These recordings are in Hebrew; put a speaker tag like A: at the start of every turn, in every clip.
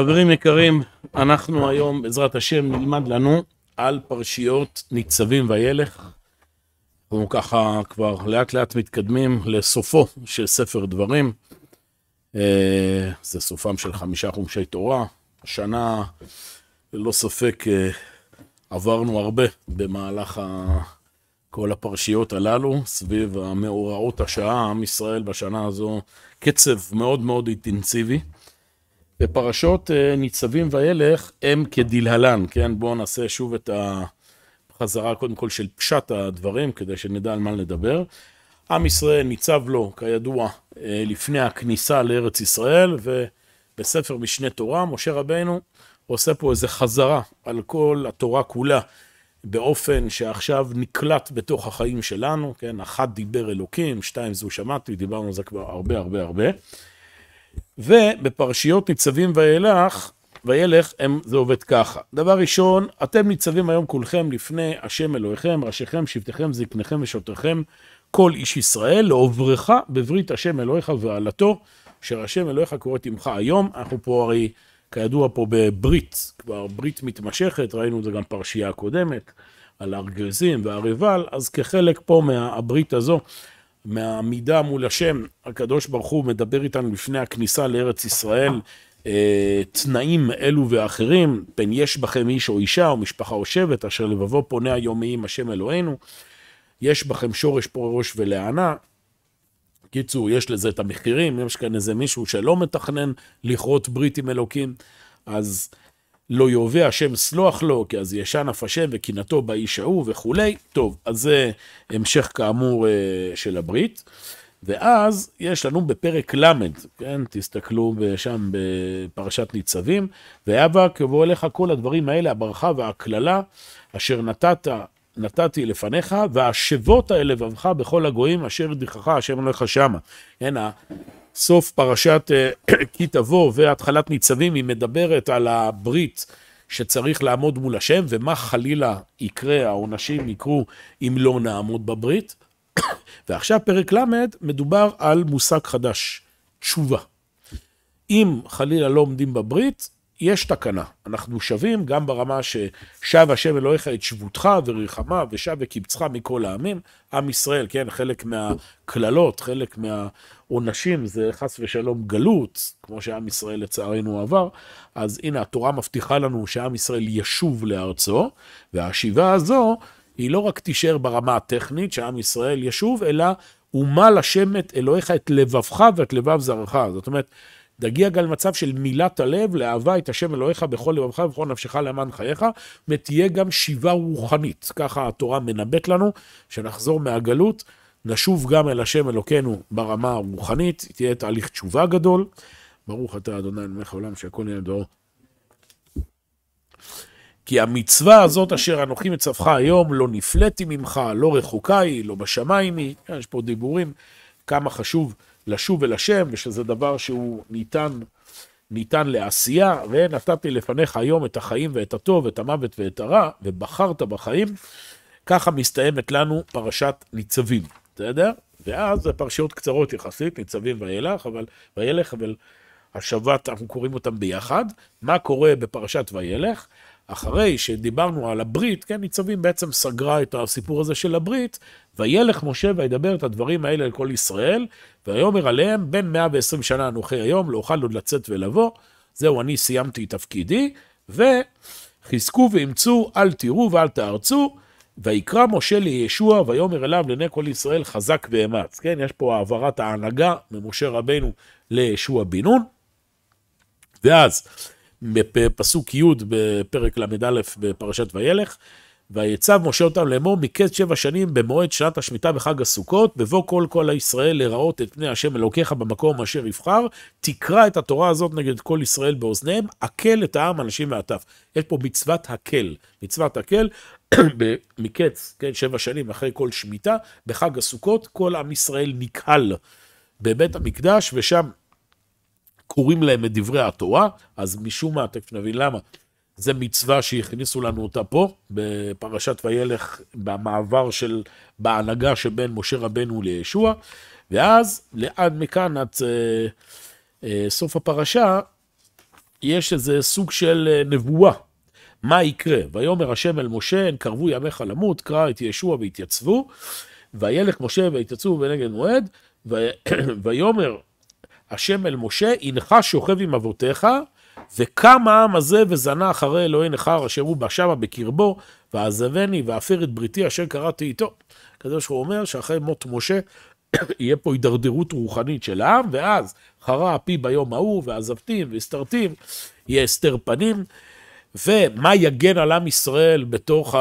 A: חברים יקרים, אנחנו היום, בעזרת השם, נלמד לנו על פרשיות ניצבים וילך. אנחנו ככה כבר לאט לאט מתקדמים לסופו של ספר דברים. אה, זה סופם של חמישה חומשי תורה. השנה, ללא ספק, אה, עברנו הרבה במהלך כל הפרשיות הללו סביב המאורעות השעה, עם ישראל בשנה הזו, קצב מאוד מאוד אינטנסיבי. בפרשות אה, ניצבים וילך הם כדלהלן, כן? בואו נעשה שוב את החזרה קודם כל של פשט הדברים, כדי שנדע על מה לדבר. עם ישראל ניצב לו, כידוע, אה, לפני הכניסה לארץ ישראל, ובספר משנה תורה, משה רבנו עושה פה איזה חזרה על כל התורה כולה, באופן שעכשיו נקלט בתוך החיים שלנו, כן? אחת דיבר אלוקים, שתיים זו שמעתי, דיברנו על זה כבר הרבה הרבה הרבה. ובפרשיות ניצבים ואילך, וילך, הם, זה עובד ככה. דבר ראשון, אתם ניצבים היום כולכם לפני השם אלוהיכם, ראשיכם, שבטיכם, זקניכם ושוטריכם, כל איש ישראל, לעוברך בברית השם אלוהיך ועלתו, אשר השם אלוהיך קוראת עמך היום. אנחנו פה הרי, כידוע פה בברית, כבר ברית מתמשכת, ראינו את זה גם פרשייה הקודמת, על הרגזים והריבל, אז כחלק פה מהברית הזו. מהעמידה מול השם, הקדוש ברוך הוא מדבר איתנו לפני הכניסה לארץ ישראל, אה, תנאים אלו ואחרים, פן יש בכם איש או אישה או משפחה או שבט, אשר לבבו פונה היום מעם השם אלוהינו, יש בכם שורש ראש ולענה. קיצור, יש לזה את המחירים, יש כאן איזה מישהו שלא מתכנן לכרות ברית עם אלוקים, אז... לא יאווה השם סלוח לו, כי אז ישן אף השם וקנאתו באיש ההוא וכולי. טוב, אז זה המשך כאמור אה, של הברית. ואז יש לנו בפרק ל', כן, תסתכלו שם בפרשת ניצבים, ואבק כבוא אליך כל הדברים האלה, הברכה והקללה, אשר נתת, נתתי לפניך, והשבות אל לבבך בכל הגויים, אשר דיחך השם אלוהיך שמה. הנה, כן, סוף פרשת אה, כי תבוא והתחלת ניצבים, היא מדברת על הברית שצריך לעמוד מול השם, ומה חלילה יקרה, העונשים יקרו אם לא נעמוד בברית. ועכשיו פרק ל', מדובר על מושג חדש, תשובה. אם חלילה לא עומדים בברית, יש תקנה. אנחנו שווים גם ברמה ששב השם אלוהיך את שבותך וריחמה ושב וקבצך מכל העמים. עם ישראל, כן, חלק מהקללות, חלק מה... או נשים זה חס ושלום גלות, כמו שעם ישראל לצערנו עבר, אז הנה התורה מבטיחה לנו שעם ישראל ישוב לארצו, והשיבה הזו היא לא רק תישאר ברמה הטכנית שעם ישראל ישוב, אלא אומה לשם את אלוהיך את לבבך ואת לבב זרעך. זאת אומרת, תגיע גם למצב של מילת הלב, לאהבה את השם אלוהיך בכל לבבך ובכל נפשך למען חייך, ותהיה גם שיבה רוחנית. ככה התורה מנבאת לנו, שנחזור מהגלות. נשוב גם אל השם אלוקינו ברמה הרוחנית, תהיה תהליך תשובה גדול. ברוך אתה אדוני אלוהיך העולם שהכל נהיה דור. כי המצווה הזאת אשר אנוכי מצווך היום לא נפלאתי ממך, לא רחוקה היא, לא בשמיים היא. כן, יש פה דיבורים כמה חשוב לשוב אל השם ושזה דבר שהוא ניתן, ניתן לעשייה. ונתתי לפניך היום את החיים ואת הטוב, את המוות ואת הרע, ובחרת בחיים. ככה מסתיימת לנו פרשת ניצבים. בסדר? ואז הפרשיות קצרות יחסית, ניצבים וילך, אבל וילך, אבל השבת, אנחנו קוראים אותם ביחד. מה קורה בפרשת וילך? אחרי שדיברנו על הברית, כן, ניצבים בעצם סגרה את הסיפור הזה של הברית, וילך משה וידבר את הדברים האלה על כל ישראל, ויאמר עליהם, בן 120 שנה אנוכי היום, לא אוכל עוד לצאת ולבוא, זהו, אני סיימתי את תפקידי, וחזקו ואמצו, אל תראו ואל תארצו, ויקרא משה לישוע ויאמר אליו לעיני כל ישראל חזק ואמץ. כן, יש פה העברת ההנהגה ממשה רבנו לישוע בן נון. ואז בפסוק י' בפרק ל"א בפרשת וילך, ויצב משה אותם לאמור מקץ שבע שנים במועד שנת השמיטה וחג הסוכות, בבוא כל כל הישראל לראות את פני השם אלוקיך במקום אשר יבחר, תקרא את התורה הזאת נגד כל ישראל באוזניהם, הקל את העם, אנשים מהטף. יש פה מצוות הקל, מצוות הקל, מקץ, כן, שבע שנים אחרי כל שמיטה, בחג הסוכות, כל עם ישראל נקהל בבית המקדש, ושם קוראים להם את דברי התורה, אז משום מה, תכף נבין למה. זה מצווה שהכניסו לנו אותה פה, בפרשת וילך, במעבר של, בהנהגה שבין משה רבנו לישוע, ואז לעד מכאן, עד אה, אה, סוף הפרשה, יש איזה סוג של אה, נבואה מה יקרה? ויאמר השם אל משה, הן קרבו ימיך למות, קרא את ישוע והתייצבו, וילך משה והתייצבו בנגד מועד, ו... ויאמר השם אל משה, הנך שוכב עם אבותיך, וקם העם הזה וזנה אחרי אלוהי נכר אשר הוא בשמה בקרבו, ועזבני ואפר את בריתי אשר קראתי איתו. הקדוש ברוך הוא אומר שאחרי מות משה יהיה פה הידרדרות רוחנית של העם, ואז חרה אפי ביום ההוא, ועזבתים והסתרתים, יהיה הסתר פנים. ומה יגן על עם ישראל בתוך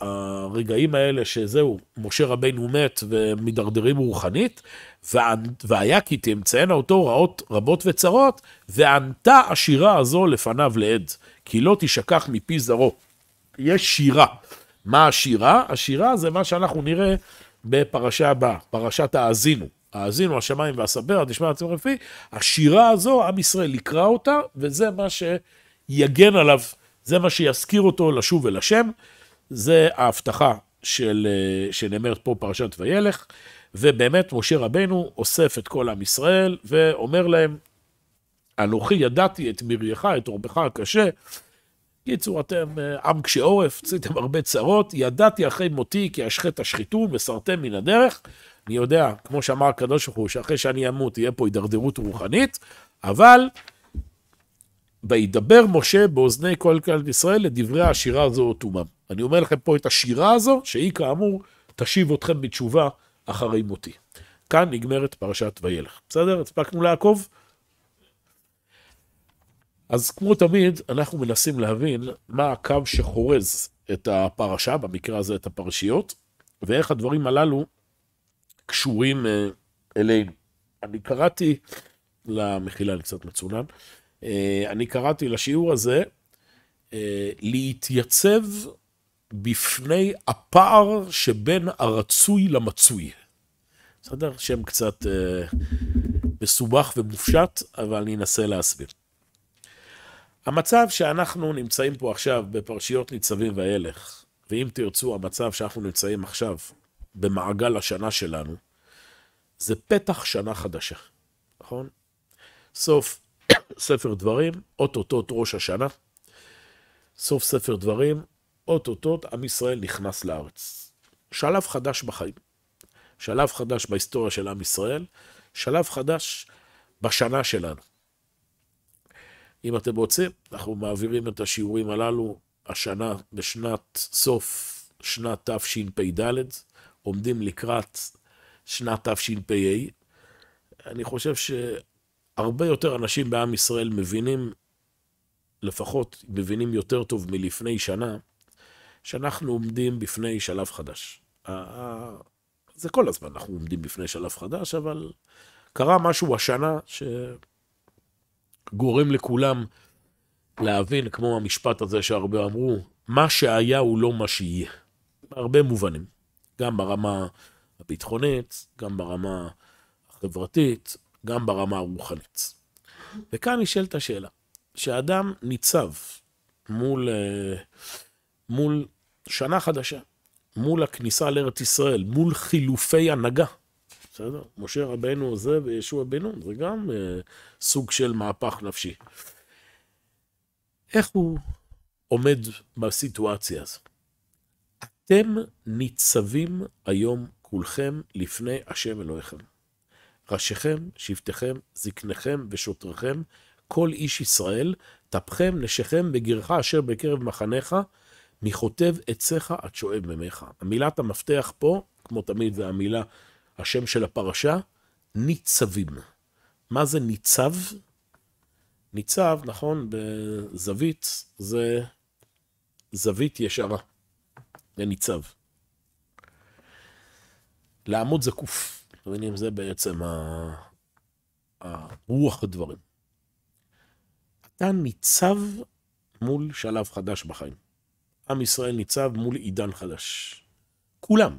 A: הרגעים האלה שזהו, משה רבינו מת ומדרדרים רוחנית, והיה כי תמצאנה אותו רעות רבות וצרות, וענתה השירה הזו לפניו לעד, כי לא תשכח מפי זרעו. יש שירה. מה השירה? השירה זה מה שאנחנו נראה בפרשה הבאה, פרשת האזינו. האזינו, השמיים והסבר, תשמע עצמו רפי, השירה הזו, עם ישראל יקרא אותה, וזה מה ש... יגן עליו, זה מה שיזכיר אותו לשוב אל השם, זה ההבטחה של, אה, שנאמרת פה פרשת וילך, ובאמת משה רבנו אוסף את כל עם ישראל ואומר להם, אנוכי ידעתי את מריחה, את עורבך הקשה. קיצור, אתם אה, עם קשה עורף, עשיתם הרבה צרות, ידעתי אחרי מותי כי אשחט השחיתו וסרתם מן הדרך. אני יודע, כמו שאמר הקדוש ברוך הוא, שאחרי שאני אמות תהיה פה הידרדרות רוחנית, אבל וידבר משה באוזני כל כלל ישראל לדברי השירה הזו או תומם. אני אומר לכם פה את השירה הזו, שהיא כאמור תשיב אתכם בתשובה אחרי מותי. כאן נגמרת פרשת וילך. בסדר? הספקנו לעקוב? אז כמו תמיד, אנחנו מנסים להבין מה הקו שחורז את הפרשה, במקרה הזה את הפרשיות, ואיך הדברים הללו קשורים אה, אלינו. אני קראתי, למחילה אני קצת מצונן, אה, אני קראתי לשיעור הזה אה, להתייצב בפני הפער שבין הרצוי למצוי. בסדר? שם קצת אה, מסובך ומופשט, אבל אני אנסה להסביר. המצב שאנחנו נמצאים פה עכשיו בפרשיות ניצבים וילך, ואם תרצו, המצב שאנחנו נמצאים עכשיו במעגל השנה שלנו, זה פתח שנה חדשה, נכון? סוף ספר דברים, אוטוטוט ראש השנה. סוף ספר דברים, אוטוטוט עם ישראל נכנס לארץ. שלב חדש בחיים. שלב חדש בהיסטוריה של עם ישראל, שלב חדש בשנה שלנו. אם אתם רוצים, אנחנו מעבירים את השיעורים הללו השנה בשנת סוף שנת תשפ"ד, עומדים לקראת שנת תשפ"ה. אני חושב ש... הרבה יותר אנשים בעם ישראל מבינים, לפחות מבינים יותר טוב מלפני שנה, שאנחנו עומדים בפני שלב חדש. זה כל הזמן אנחנו עומדים בפני שלב חדש, אבל קרה משהו השנה שגורם לכולם להבין, כמו המשפט הזה שהרבה אמרו, מה שהיה הוא לא מה שיהיה. הרבה מובנים. גם ברמה הביטחונית, גם ברמה החברתית, גם ברמה הרוחנית. וכאן נשאלת השאלה, שאדם ניצב מול, אה, מול שנה חדשה, מול הכניסה לארץ ישראל, מול חילופי הנהגה. בסדר? משה רבנו עוזב וישוע בן נון, זה גם אה, סוג של מהפך נפשי. איך הוא עומד בסיטואציה הזו? אתם ניצבים היום כולכם לפני השם אלוהיכם. ראשיכם, שבטיכם, זקניכם ושוטריכם, כל איש ישראל, טפכם, נשיכם, בגרך אשר בקרב מחניך, מחוטב עציך עד שואב ממך. המילת המפתח פה, כמו תמיד, המילה, השם של הפרשה, ניצבים. מה זה ניצב? ניצב, נכון, בזווית זה זווית ישרה. זה ניצב. לעמוד זקוף. מבינים? זה בעצם ה... הרוח הדברים. אתה ניצב מול שלב חדש בחיים. עם ישראל ניצב מול עידן חדש. כולם.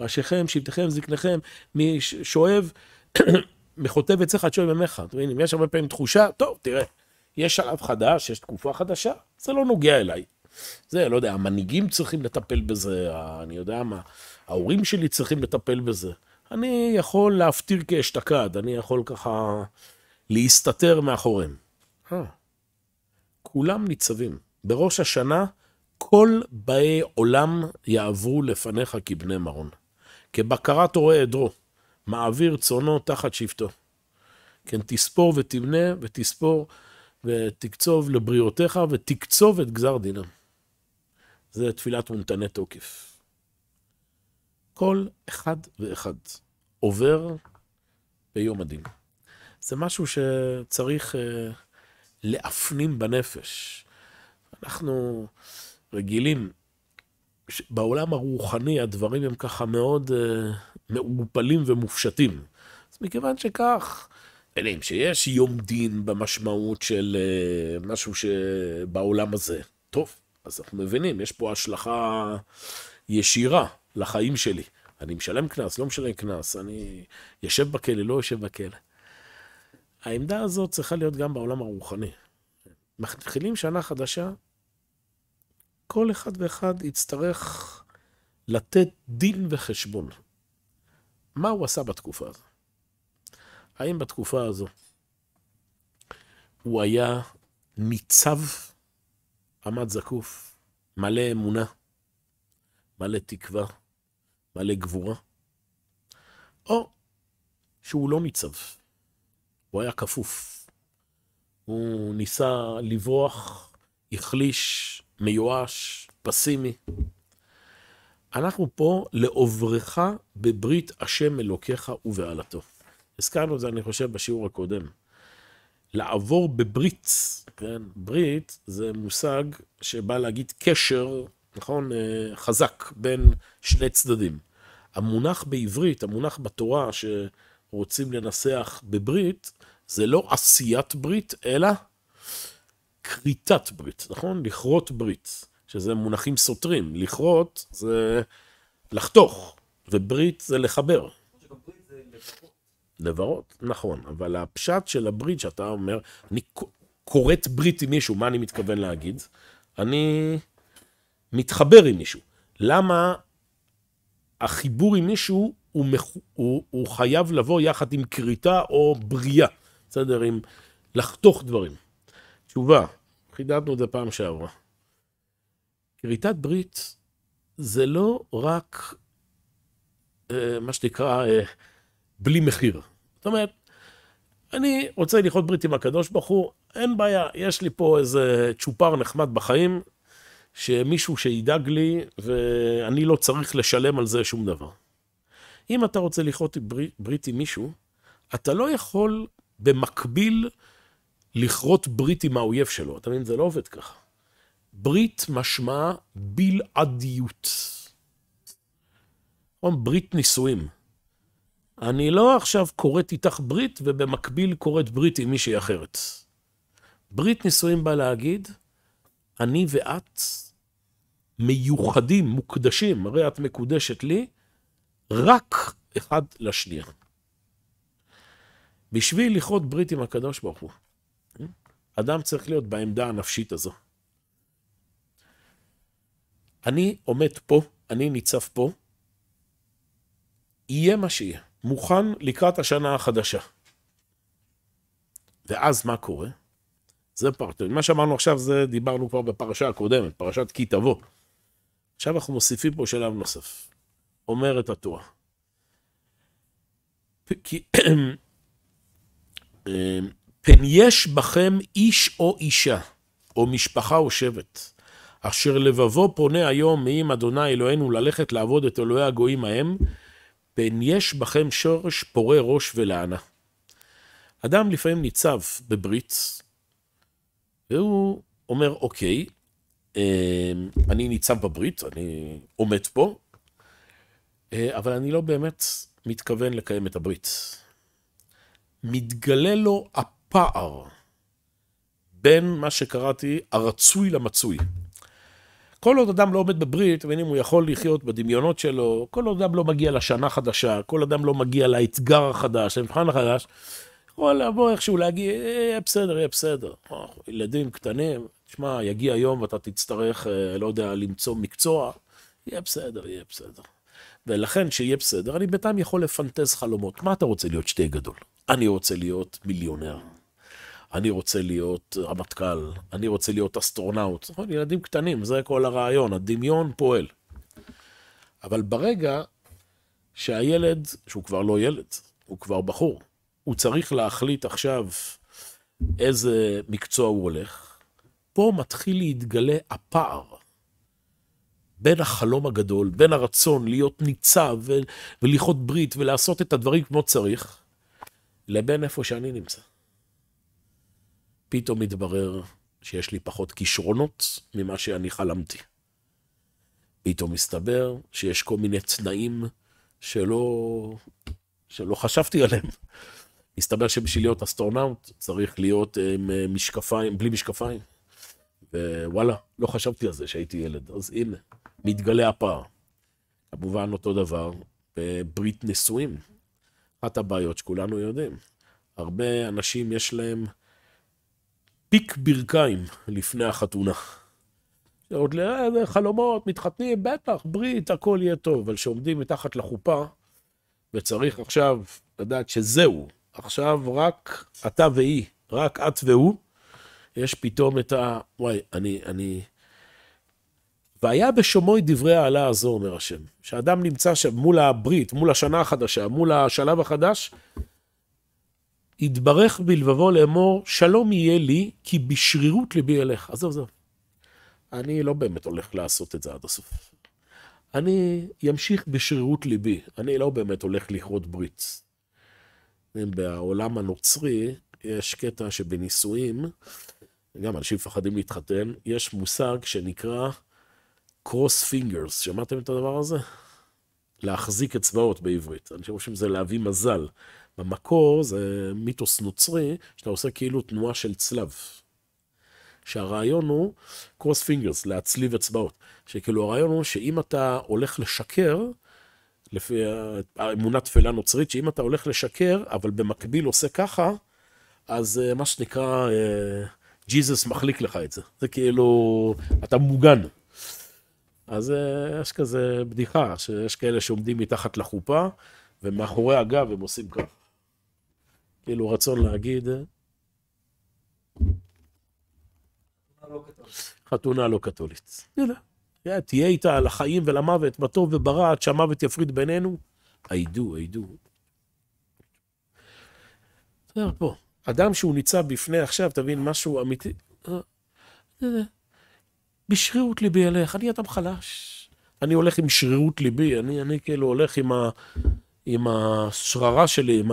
A: ראשיכם, שבטיכם, זקניכם, מי שואב, מחוטב אצלך עד שואב ימיך. אתם מבינים, יש הרבה פעמים תחושה, טוב, תראה, יש שלב חדש, יש תקופה חדשה, זה לא נוגע אליי. זה, לא יודע, המנהיגים צריכים לטפל בזה, אני יודע מה, ההורים שלי צריכים לטפל בזה. אני יכול להפטיר כאשתקד, אני יכול ככה להסתתר מאחוריהם. אה. כולם ניצבים. בראש השנה, כל באי עולם יעברו לפניך כבני מרון. כבקרת רואה עדרו, מעביר צונו תחת שבטו. כן, תספור ותמנה ותספור ותקצוב לבריאותיך ותקצוב את גזר דינם. זה תפילת מונתני תוקף. כל אחד ואחד עובר ביום הדין. זה משהו שצריך אה, להפנים בנפש. אנחנו רגילים, בעולם הרוחני הדברים הם ככה מאוד אה, מעורפלים ומופשטים. אז מכיוון שכך, אלא אם שיש יום דין במשמעות של אה, משהו שבעולם הזה. טוב, אז אנחנו מבינים, יש פה השלכה ישירה. לחיים שלי. אני משלם קנס, לא משלם קנס, אני יושב בכלא, לא יושב בכלא. העמדה הזאת צריכה להיות גם בעולם הרוחני. מתחילים שנה חדשה, כל אחד ואחד יצטרך לתת דין וחשבון. מה הוא עשה בתקופה הזו? האם בתקופה הזו הוא היה ניצב, עמד זקוף, מלא אמונה, מלא תקווה, מלא גבורה, או שהוא לא ניצב, הוא היה כפוף. הוא ניסה לברוח, החליש, מיואש, פסימי. אנחנו פה לעוברך בברית השם אלוקיך ובעלתו. הזכרנו את זה, אני חושב, בשיעור הקודם. לעבור בברית, כן? ברית זה מושג שבא להגיד קשר נכון? אה, חזק בין שני צדדים. המונח בעברית, המונח בתורה שרוצים לנסח בברית, זה לא עשיית ברית, אלא כריתת ברית, נכון? לכרות ברית, שזה מונחים סותרים. לכרות זה לחתוך, וברית זה לחבר. לברות, נכון, אבל הפשט של הברית שאתה אומר, אני כורת ברית עם מישהו, מה אני מתכוון להגיד? אני מתחבר עם מישהו. למה החיבור עם מישהו הוא, מח... הוא, הוא חייב לבוא יחד עם כריתה או בריאה, בסדר? עם לחתוך דברים. תשובה, חידדנו את זה פעם שעברה. כריתת ברית זה לא רק אה, מה שנקרא אה, בלי מחיר. זאת אומרת, אני רוצה לכרות ברית עם הקדוש ברוך הוא, אין בעיה, יש לי פה איזה צ'ופר נחמד בחיים, שמישהו שידאג לי, ואני לא צריך לשלם על זה שום דבר. אם אתה רוצה לכרות ברית, עם מישהו, אתה לא יכול במקביל לכרות ברית עם האויב שלו. אתה מבין? זה לא עובד ככה. ברית משמעה בלעדיות. ברית נישואים. אני לא עכשיו כורת איתך ברית ובמקביל כורת ברית עם מישהי אחרת. ברית נישואים בא להגיד, אני ואת מיוחדים, מוקדשים, הרי את מקודשת לי, רק אחד לשנייה. בשביל לכרות ברית עם הקדוש ברוך הוא, אדם צריך להיות בעמדה הנפשית הזו. אני עומד פה, אני ניצב פה, יהיה מה שיהיה, מוכן לקראת השנה החדשה. ואז מה קורה? זה פרט... מה שאמרנו עכשיו, זה דיברנו כבר בפרשה הקודמת, פרשת כי תבוא. עכשיו אנחנו מוסיפים פה שלב נוסף. אומרת התורה. אמ, פן יש בכם איש או אישה, או משפחה או שבט, אשר לבבו פונה היום מעם אדוני אלוהינו ללכת לעבוד את אלוהי הגויים ההם, פן יש בכם שורש פורה ראש ולענה. אדם לפעמים ניצב בברית, והוא אומר, אוקיי, אמ, אני ניצב בברית, אני עומד פה, אה, אבל אני לא באמת מתכוון לקיים את הברית. מתגלה לו הפער בין מה שקראתי הרצוי למצוי. כל עוד אדם לא עומד בברית, ואם הוא יכול לחיות בדמיונות שלו, כל עוד אדם לא מגיע לשנה חדשה, כל אדם לא מגיע לאתגר החדש, למבחן החדש, וואלה, בוא איכשהו להגיד, יהיה אה, אה, בסדר, יהיה אה, בסדר. ילדים קטנים, תשמע, יגיע יום ואתה תצטרך, לא יודע, למצוא מקצוע, יהיה בסדר, יהיה בסדר. ולכן, שיהיה בסדר, אני בינתיים יכול לפנטז חלומות. מה אתה רוצה להיות שתי גדול? אני רוצה להיות מיליונר. אני רוצה להיות רמטכ"ל, אני רוצה להיות אסטרונאוט. נכון, ילדים קטנים, זה כל הרעיון, הדמיון פועל. אבל ברגע שהילד, שהוא כבר לא ילד, הוא כבר בחור, הוא צריך להחליט עכשיו איזה מקצוע הוא הולך, פה מתחיל להתגלה הפער בין החלום הגדול, בין הרצון להיות ניצב ו- ולכרות ברית ולעשות את הדברים כמו צריך, לבין איפה שאני נמצא. פתאום מתברר שיש לי פחות כישרונות ממה שאני חלמתי. פתאום מסתבר שיש כל מיני תנאים שלא, שלא חשבתי עליהם. הסתבר שבשביל להיות אסטרונאוט צריך להיות עם אה, משקפיים, בלי משקפיים. ווואלה, לא חשבתי על זה שהייתי ילד, אז הנה, מתגלה הפער. כמובן אותו דבר בברית נשואים. אחת הבעיות שכולנו יודעים. הרבה אנשים יש להם פיק ברכיים לפני החתונה. עוד אה, חלומות, מתחתנים, בטח, ברית, הכל יהיה טוב, אבל כשעומדים מתחת לחופה, וצריך עכשיו לדעת שזהו, עכשיו רק אתה והיא, רק את והוא, יש פתאום את ה... וואי, אני... אני... והיה בשומעי דברי העלה הזו, אומר השם. שאדם נמצא שם מול הברית, מול השנה החדשה, מול השלב החדש, יתברך בלבבו לאמור, שלום יהיה לי, כי בשרירות ליבי אליך. עזוב, עזוב. אני לא באמת הולך לעשות את זה עד הסוף. אני אמשיך בשרירות ליבי, אני לא באמת הולך לכרות ברית. בעולם הנוצרי יש קטע שבנישואים, גם אנשים מפחדים להתחתן, יש מושג שנקרא cross fingers, שמעתם את הדבר הזה? להחזיק אצבעות בעברית. אנשים חושבים שזה להביא מזל. במקור זה מיתוס נוצרי, שאתה עושה כאילו תנועה של צלב. שהרעיון הוא cross fingers, להצליב אצבעות. שכאילו הרעיון הוא שאם אתה הולך לשקר, לפי האמונה תפלה נוצרית, שאם אתה הולך לשקר, אבל במקביל עושה ככה, אז אה, מה שנקרא, ג'יזוס אה, מחליק לך את זה. זה כאילו, אתה מוגן. אז אה, יש כזה בדיחה, שיש כאלה שעומדים מתחת לחופה, ומאחורי הגב הם עושים ככה. כאילו, רצון להגיד... חתונה לא קתולית. חתונה לא קתולית. כן, תהיה איתה על החיים ולמוות, בטוב וברע, עד שהמוות יפריד בינינו. I do, I do. בסדר, פה. אדם שהוא ניצב בפני עכשיו, תבין, משהו אמיתי. אה, אה, אה. בשרירות ליבי אלך, אני אדם חלש. אני הולך עם שרירות ליבי, אני, אני כאילו הולך עם, ה, עם השררה שלי, עם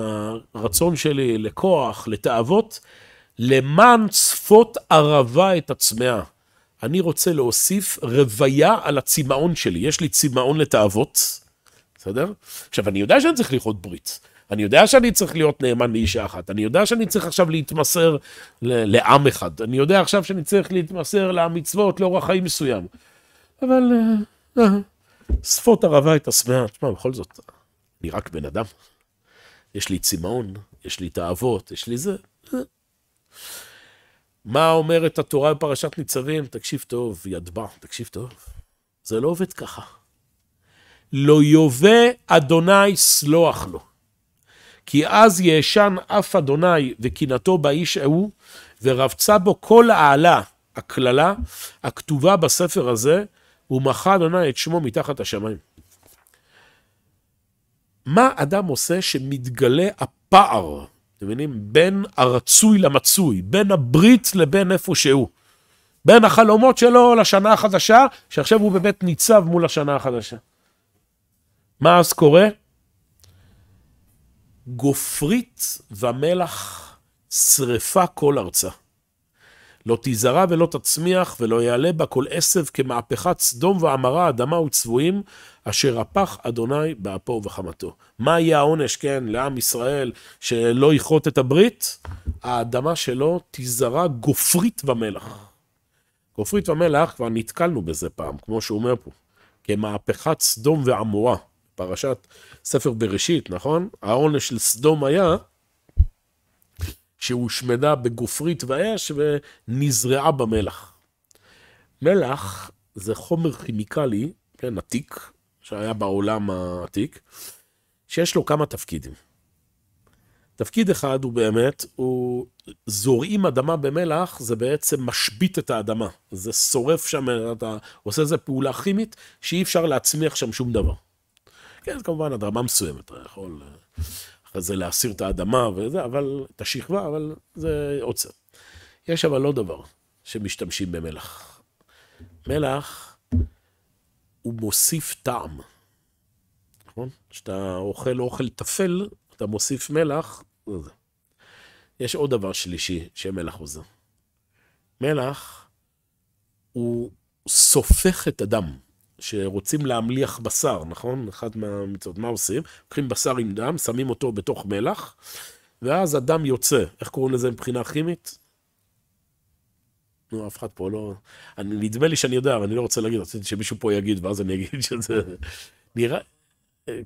A: הרצון שלי לכוח, לתאוות, למען צפות ערבה את עצמאה. אני רוצה להוסיף רוויה על הצמאון שלי. יש לי צמאון לתאוות, בסדר? עכשיו, אני יודע שאני צריך לכרות ברית. אני יודע שאני צריך להיות נאמן לאישה אחת, אני יודע שאני צריך עכשיו להתמסר ל- לעם אחד, אני יודע עכשיו שאני צריך להתמסר למצוות, לאורח חיים מסוים. אבל אה, אה שפות ערבה את השמאה, תשמע, בכל זאת, אני רק בן אדם. יש לי צמאון, יש לי תאוות, יש לי זה. מה אומרת התורה בפרשת ניצבים? תקשיב טוב, ידבע, תקשיב טוב. זה לא עובד ככה. לא יובא אדוני סלוח לו. כי אז יאשן אף אדוני וקנאתו באיש ההוא, ורבצה בו כל העלה, הקללה, הכתובה בספר הזה, ומחה אדוני את שמו מתחת השמיים. מה אדם עושה שמתגלה הפער אתם מבינים? בין הרצוי למצוי, בין הברית לבין איפה שהוא. בין החלומות שלו לשנה החדשה, שעכשיו הוא באמת ניצב מול השנה החדשה. מה אז קורה? גופרית ומלח שרפה כל ארצה. לא תיזרע ולא תצמיח, ולא יעלה בה כל עשב כמהפכת סדום ועמרה, אדמה וצבועים, אשר הפך אדוני באפו ובחמתו. מה יהיה העונש, כן, לעם ישראל שלא יכרות את הברית? האדמה שלו תיזרע גופרית ומלח. גופרית ומלח, כבר נתקלנו בזה פעם, כמו שהוא אומר פה, כמהפכת סדום ועמורה. פרשת ספר בראשית, נכון? העונש של סדום היה שהושמדה בגופרית ואש ונזרעה במלח. מלח זה חומר כימיקלי, כן, עתיק, שהיה בעולם העתיק, שיש לו כמה תפקידים. תפקיד אחד הוא באמת, הוא זורעים אדמה במלח, זה בעצם משבית את האדמה. זה שורף שם, אתה עושה איזה פעולה כימית שאי אפשר להצמיח שם שום דבר. כן, כמובן, אדמה מסוימת, אתה יכול... אה, כזה להסיר את האדמה וזה, אבל, את השכבה, אבל זה עוצר. יש אבל עוד דבר שמשתמשים במלח. מלח, הוא מוסיף טעם, נכון? כשאתה אוכל אוכל טפל, אתה מוסיף מלח, זה. יש עוד דבר שלישי שמלח עוזר. מלח הוא סופך את הדם. שרוצים להמליח בשר, נכון? אחת מהמצוות. מה עושים? לוקחים בשר עם דם, שמים אותו בתוך מלח, ואז הדם יוצא. איך קוראים לזה מבחינה כימית? נו, אף אחד פה לא... אני, נדמה לי שאני יודע, אבל אני לא רוצה להגיד, רציתי שמישהו פה יגיד, ואז אני אגיד שזה... נראה...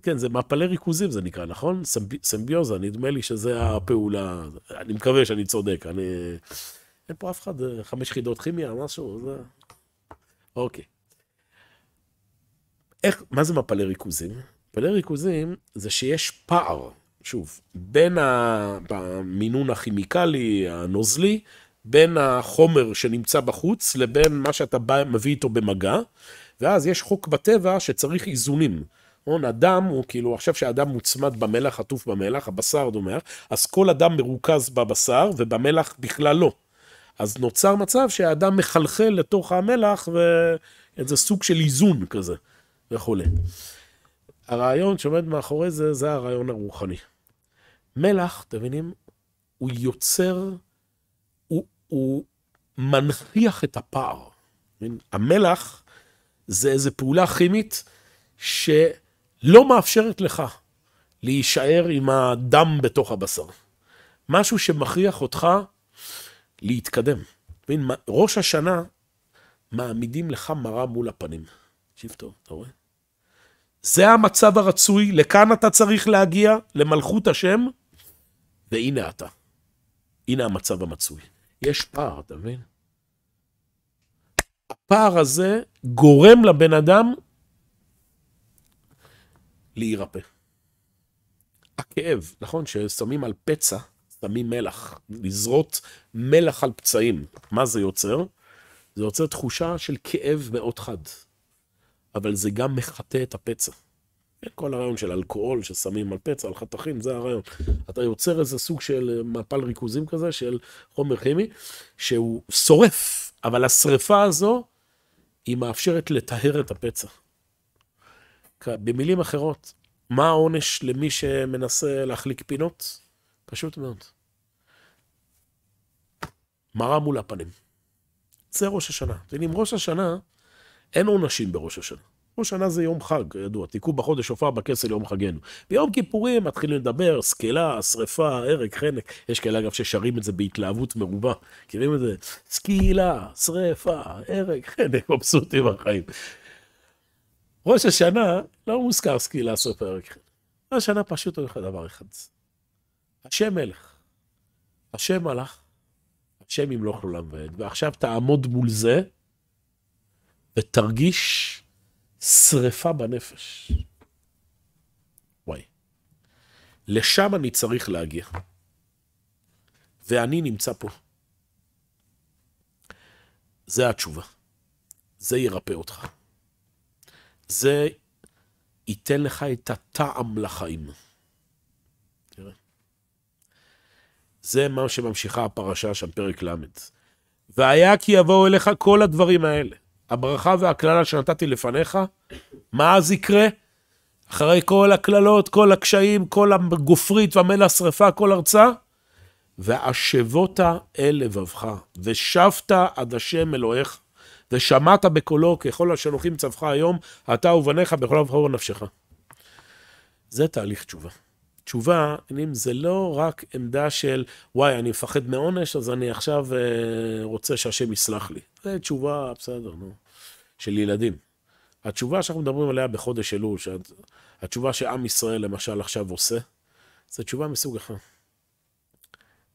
A: כן, זה מפלי ריכוזים זה נקרא, נכון? סמב... סמביוזה, נדמה לי שזה הפעולה... אני מקווה שאני צודק, אני... אין פה אף אחד, אה, חמש חידות כימיה, משהו, זה... אוקיי. איך, מה זה מפלי ריכוזים? מפלי ריכוזים זה שיש פער, שוב, בין המינון הכימיקלי, הנוזלי, בין החומר שנמצא בחוץ לבין מה שאתה בא, מביא איתו במגע, ואז יש חוק בטבע שצריך איזונים. הון הדם הוא כאילו, עכשיו שהדם מוצמד במלח, עטוף במלח, הבשר דומה, אז כל הדם מרוכז בבשר ובמלח בכלל לא. אז נוצר מצב שהאדם מחלחל לתוך המלח ואיזה סוג של איזון כזה. וכולי. הרעיון שעומד מאחורי זה, זה הרעיון הרוחני. מלח, אתם מבינים? הוא יוצר, הוא, הוא מנכיח את הפער. המלח זה איזו פעולה כימית שלא מאפשרת לך להישאר עם הדם בתוך הבשר. משהו שמכריח אותך להתקדם. ראש השנה מעמידים לך מראה מול הפנים. תקשיב טוב, אתה רואה? זה המצב הרצוי, לכאן אתה צריך להגיע, למלכות השם, והנה אתה. הנה המצב המצוי. יש פער, אתה מבין? הפער הזה גורם לבן אדם להירפא. הכאב, נכון, ששמים על פצע, שמים מלח, לזרות מלח על פצעים. מה זה יוצר? זה יוצר תחושה של כאב מאוד חד. אבל זה גם מחטא את הפצע. כל הרעיון של אלכוהול ששמים על פצע, על חתכים, זה הרעיון. אתה יוצר איזה סוג של אה, מפל ריכוזים כזה, של חומר כימי, שהוא שורף, אבל השריפה הזו, היא מאפשרת לטהר את הפצע. במילים אחרות, מה העונש למי שמנסה להחליק פינות? פשוט מאוד. מראה מול הפנים. זה ראש השנה. אתם יודעים, ראש השנה אין עונשים בראש השנה. ראש השנה זה יום חג, ידוע, תיקו בחודש הופעה בכסל יום חגנו. ביום כיפורים מתחילים לדבר, סקלה, שרפה, הרג, חנק. יש כאלה אגב ששרים את זה בהתלהבות מרובה. מכירים את זה? סקילה, שרפה, הרג, חנק, מבסוטים החיים. ראש השנה לא מוזכר סקילה, שרפה, הרג, חנק. ראש השנה פשוט הולך לדבר אחד. השם מלך, השם מלך, השם ימלוך לעולם ועד, ועכשיו תעמוד מול זה. ותרגיש שריפה בנפש. וואי. לשם אני צריך להגיע. ואני נמצא פה. זה התשובה. זה ירפא אותך. זה ייתן לך את הטעם לחיים. זה מה שממשיכה הפרשה שם, פרק ל'. והיה כי יבואו אליך כל הדברים האלה. הברכה והקללה שנתתי לפניך, מה אז יקרה? אחרי כל הקללות, כל הקשיים, כל הגופרית והמלע שרפה, כל ארצה? והשבות אל לבבך, ושבת עד השם אלוהיך, ושמעת בקולו ככל אשר אנוכי היום, אתה ובניך בכל הבחור נפשך. זה תהליך תשובה. תשובה, אם זה לא רק עמדה של, וואי, אני מפחד מעונש, אז אני עכשיו אה, רוצה שהשם יסלח לי. זה תשובה, בסדר, נו. של ילדים. התשובה שאנחנו מדברים עליה בחודש אלול, התשובה שעם ישראל למשל עכשיו עושה, זו תשובה מסוג אחר.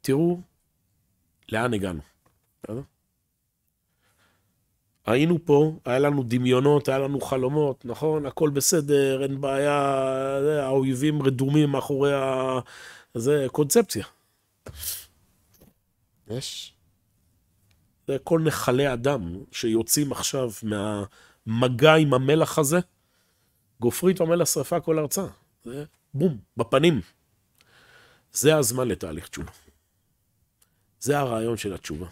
A: תראו לאן הגענו. היינו פה, היה לנו דמיונות, היה לנו חלומות, נכון? הכל בסדר, אין בעיה, האויבים רדומים מאחורי ה... זה קונספציה. יש. זה כל נחלי אדם שיוצאים עכשיו מהמגע עם המלח הזה. גופרית עומד לשרפה כל הרצאה. זה בום, בפנים. זה הזמן לתהליך תשובה. זה הרעיון של התשובה.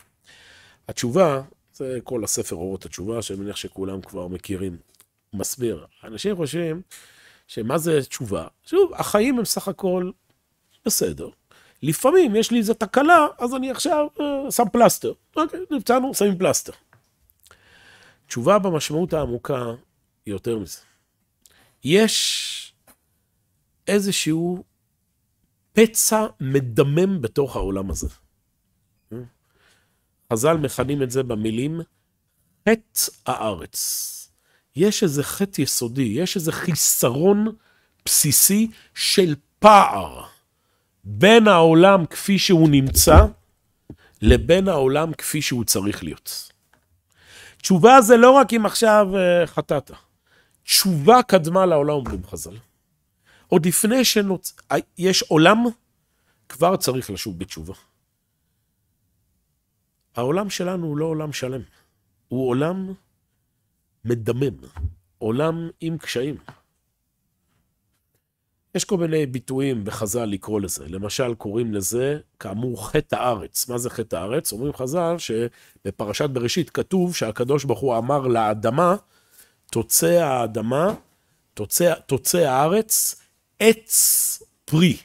A: התשובה, זה כל הספר אורות התשובה, שאני מניח שכולם כבר מכירים. מסביר. אנשים חושבים שמה זה תשובה? שוב, החיים הם סך הכל בסדר. לפעמים יש לי איזו תקלה, אז אני עכשיו אה, שם פלסטר. אוקיי, נפצענו, שמים פלסטר. תשובה במשמעות העמוקה היא יותר מזה. יש איזשהו פצע מדמם בתוך העולם הזה. חז"ל מכנים את זה במילים חטא הארץ. יש איזה חטא יסודי, יש איזה חיסרון בסיסי של פער. בין העולם כפי שהוא נמצא, לבין העולם כפי שהוא צריך להיות. תשובה זה לא רק אם עכשיו uh, חטאת. תשובה קדמה לעולם, אומרים חז"ל. עוד לפני שנוצ... אה, יש עולם, כבר צריך לשוב בתשובה. העולם שלנו הוא לא עולם שלם, הוא עולם מדמם, עולם עם קשיים. יש כל מיני ביטויים בחז"ל לקרוא לזה, למשל קוראים לזה, כאמור, חטא הארץ. מה זה חטא הארץ? אומרים חז"ל שבפרשת בראשית כתוב שהקדוש ברוך הוא אמר לאדמה, תוצא האדמה, תוצא, תוצא הארץ, עץ פרי.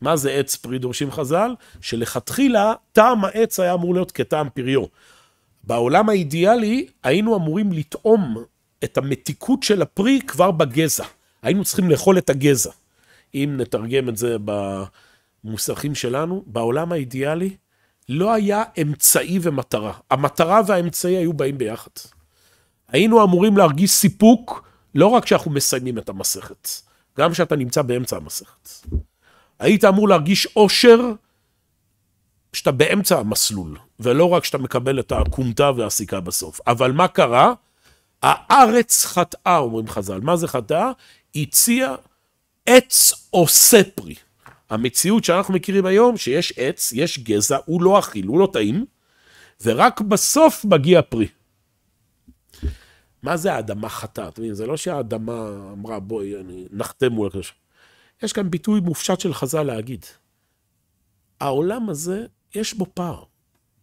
A: מה זה עץ פרי דורשים חז"ל? שלכתחילה טעם העץ היה אמור להיות כטעם פריו. בעולם האידיאלי היינו אמורים לטעום את המתיקות של הפרי כבר בגזע. היינו צריכים לאכול את הגזע. אם נתרגם את זה במוסכים שלנו, בעולם האידיאלי לא היה אמצעי ומטרה. המטרה והאמצעי היו באים ביחד. היינו אמורים להרגיש סיפוק לא רק כשאנחנו מסיימים את המסכת, גם כשאתה נמצא באמצע המסכת. היית אמור להרגיש אושר כשאתה באמצע המסלול, ולא רק כשאתה מקבל את הכומתה והסיכה בסוף. אבל מה קרה? הארץ חטאה, אומרים חז"ל. מה זה חטאה? הציע עץ או ספרי. המציאות שאנחנו מכירים היום, שיש עץ, יש גזע, הוא לא אכיל, הוא לא טעים, ורק בסוף מגיע פרי. מה זה האדמה חטאה? אתם יודעים, זה לא שהאדמה אמרה, בואי, אני נחתם מול הקדוש. יש כאן ביטוי מופשט של חז"ל להגיד, העולם הזה, יש בו פער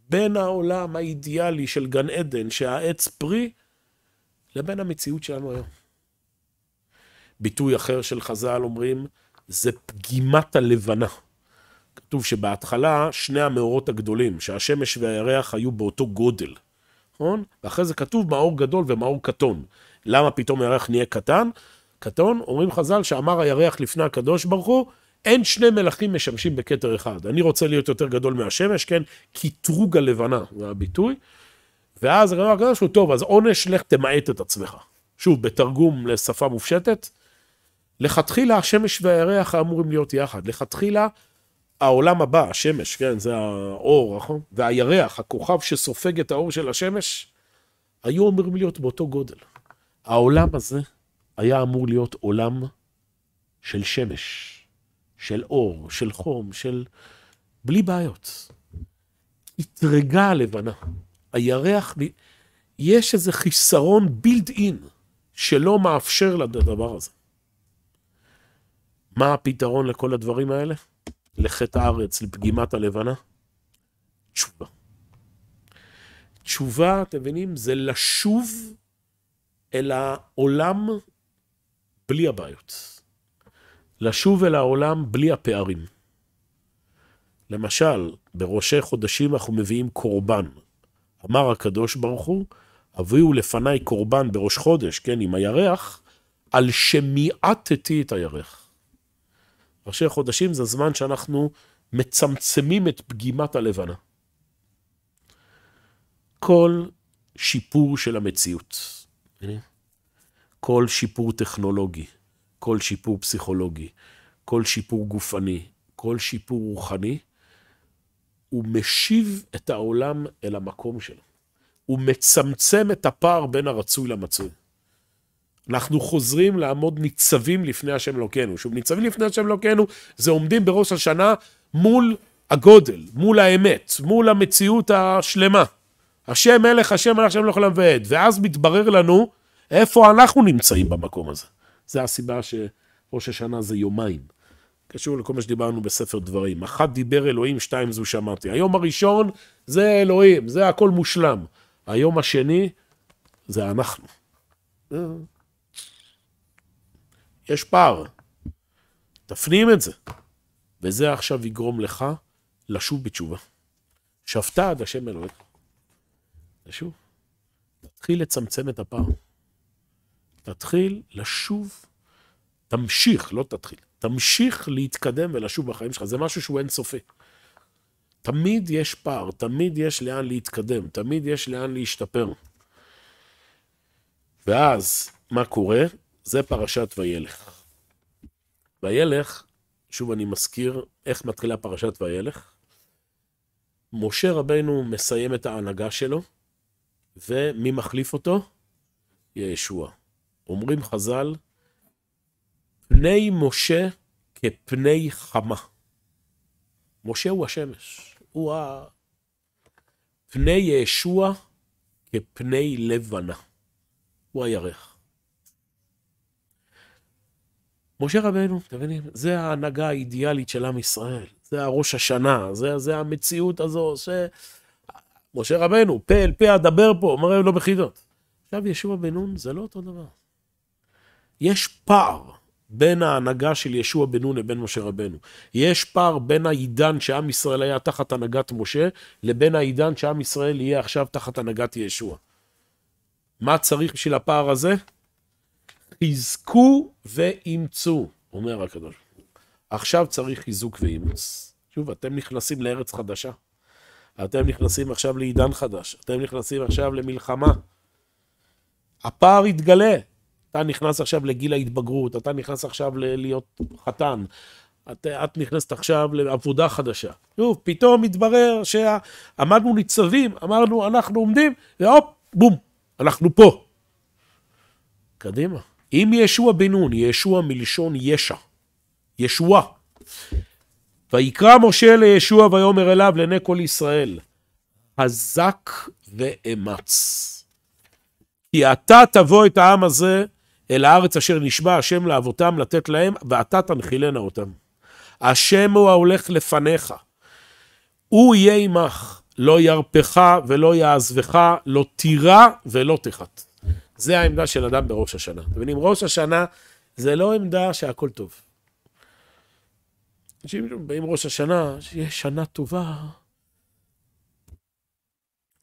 A: בין העולם האידיאלי של גן עדן, שהעץ פרי, לבין המציאות שלנו היום. ביטוי אחר של חז"ל אומרים, זה פגימת הלבנה. כתוב שבהתחלה שני המאורות הגדולים, שהשמש והירח היו באותו גודל, נכון? ואחרי זה כתוב מאור גדול ומאור קטון. למה פתאום הירח נהיה קטן? קטון, אומרים חז"ל שאמר הירח לפני הקדוש ברוך הוא, אין שני מלכים משמשים בכתר אחד. אני רוצה להיות יותר גדול מהשמש, כן? קטרוג הלבנה, זה הביטוי. ואז הרב הקדוש הוא, טוב, אז עונש, לך תמעט את עצמך. שוב, בתרגום לשפה מופשטת, לכתחילה השמש והירח אמורים להיות יחד. לכתחילה העולם הבא, השמש, כן, זה האור, נכון? והירח, הכוכב שסופג את האור של השמש, היו אמורים להיות באותו גודל. העולם הזה היה אמור להיות עולם של שמש, של אור, של חום, של... בלי בעיות. אתרגה הלבנה. הירח, יש איזה חיסרון בילד אין שלא מאפשר לדבר הזה. מה הפתרון לכל הדברים האלה? לחטא הארץ, לפגימת הלבנה? תשובה. תשובה, אתם מבינים, זה לשוב אל העולם בלי הבעיות. לשוב אל העולם בלי הפערים. למשל, בראשי חודשים אנחנו מביאים קורבן. אמר הקדוש ברוך הוא, הביאו לפניי קורבן בראש חודש, כן, עם הירח, על שמיעטתי את הירח. ראשי חודשים זה זמן שאנחנו מצמצמים את פגימת הלבנה. כל שיפור של המציאות, כל שיפור טכנולוגי, כל שיפור פסיכולוגי, כל שיפור גופני, כל שיפור רוחני, הוא משיב את העולם אל המקום שלו. הוא מצמצם את הפער בין הרצוי למצוי. אנחנו חוזרים לעמוד ניצבים לפני השם אלוקינו. שוב, ניצבים לפני השם אלוקינו, זה עומדים בראש השנה מול הגודל, מול האמת, מול המציאות השלמה. השם מלך, השם מלך, השם מלך עולם ועד. ואז מתברר לנו איפה אנחנו נמצאים במקום הזה. זה הסיבה שראש השנה זה יומיים. קשור לכל מה שדיברנו בספר דברים. אחת דיבר אלוהים, שתיים זו שמעתי. היום הראשון זה אלוהים, זה הכל מושלם. היום השני זה אנחנו. יש פער. תפנים את זה. וזה עכשיו יגרום לך לשוב בתשובה. שבתה עד השם אלוהיך. תשוב. תתחיל לצמצם את הפער. תתחיל לשוב, תמשיך, לא תתחיל, תמשיך להתקדם ולשוב בחיים שלך. זה משהו שהוא אינסופי. תמיד יש פער, תמיד יש לאן להתקדם, תמיד יש לאן להשתפר. ואז, מה קורה? זה פרשת וילך. וילך, שוב אני מזכיר איך מתחילה פרשת וילך. משה רבנו מסיים את ההנהגה שלו, ומי מחליף אותו? ישוע. אומרים חז"ל, פני משה כפני חמה. משה הוא השמש, הוא ה... פני ישוע כפני לבנה, הוא הירך. משה רבנו, אתם מבינים? זה ההנהגה האידיאלית של עם ישראל, זה הראש השנה, זה, זה המציאות הזו, ש... משה רבנו, פה אל פה אדבר פה, אומר להם לא בחידות. עכשיו ישוע בן נון זה לא אותו דבר. יש פער בין ההנהגה של ישוע בן נון לבין משה רבנו. יש פער בין העידן שעם ישראל היה תחת הנהגת משה, לבין העידן שעם ישראל יהיה עכשיו תחת הנהגת ישוע. מה צריך בשביל הפער הזה? חיזקו ואימצו, אומר הקדוש. עכשיו צריך חיזוק ואימוץ. שוב, אתם נכנסים לארץ חדשה. אתם נכנסים עכשיו לעידן חדש. אתם נכנסים עכשיו למלחמה. הפער יתגלה. אתה נכנס עכשיו לגיל ההתבגרות, אתה נכנס עכשיו להיות חתן, את, את נכנסת עכשיו לעבודה חדשה. שוב, פתאום מתברר שעמדנו ניצבים, אמרנו, אנחנו עומדים, והופ, בום, אנחנו פה. קדימה. אם ישוע בן נון, ישוע מלשון ישע, ישועה. ויקרא משה לישוע ויאמר אליו לעיני כל ישראל, חזק ואמץ. כי אתה תבוא את העם הזה אל הארץ אשר נשבע השם לאבותם לתת להם, ואתה תנחילנה אותם. השם הוא ההולך לפניך. הוא יהיה עמך, לא ירפך ולא יעזבך, לא תירא ולא תחת. זה העמדה של אדם בראש השנה. אתם מבינים, ראש השנה זה לא עמדה שהכל טוב. אנשים באים ראש השנה, שיהיה שנה טובה.